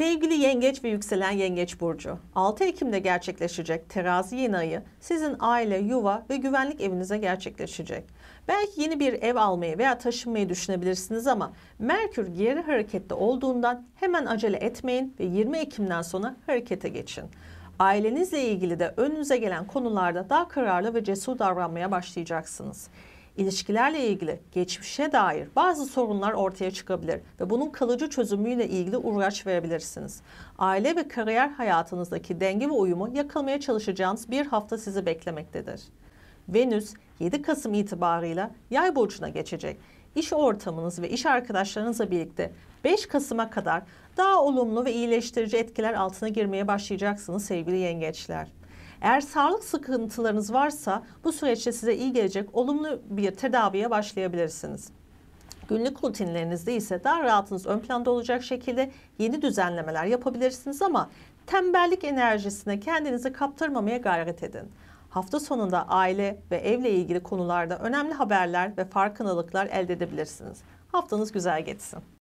Sevgili yengeç ve yükselen yengeç burcu, 6 Ekim'de gerçekleşecek terazi yeni ayı sizin aile, yuva ve güvenlik evinize gerçekleşecek. Belki yeni bir ev almayı veya taşınmayı düşünebilirsiniz ama Merkür geri harekette olduğundan hemen acele etmeyin ve 20 Ekim'den sonra harekete geçin. Ailenizle ilgili de önünüze gelen konularda daha kararlı ve cesur davranmaya başlayacaksınız ilişkilerle ilgili geçmişe dair bazı sorunlar ortaya çıkabilir ve bunun kalıcı çözümüyle ilgili uğraş verebilirsiniz. Aile ve kariyer hayatınızdaki denge ve uyumu yakalamaya çalışacağınız bir hafta sizi beklemektedir. Venüs 7 Kasım itibarıyla Yay burcuna geçecek. İş ortamınız ve iş arkadaşlarınızla birlikte 5 Kasım'a kadar daha olumlu ve iyileştirici etkiler altına girmeye başlayacaksınız sevgili yengeçler. Eğer sağlık sıkıntılarınız varsa bu süreçte size iyi gelecek olumlu bir tedaviye başlayabilirsiniz. Günlük rutinlerinizde ise daha rahatınız ön planda olacak şekilde yeni düzenlemeler yapabilirsiniz ama tembellik enerjisine kendinizi kaptırmamaya gayret edin. Hafta sonunda aile ve evle ilgili konularda önemli haberler ve farkındalıklar elde edebilirsiniz. Haftanız güzel geçsin.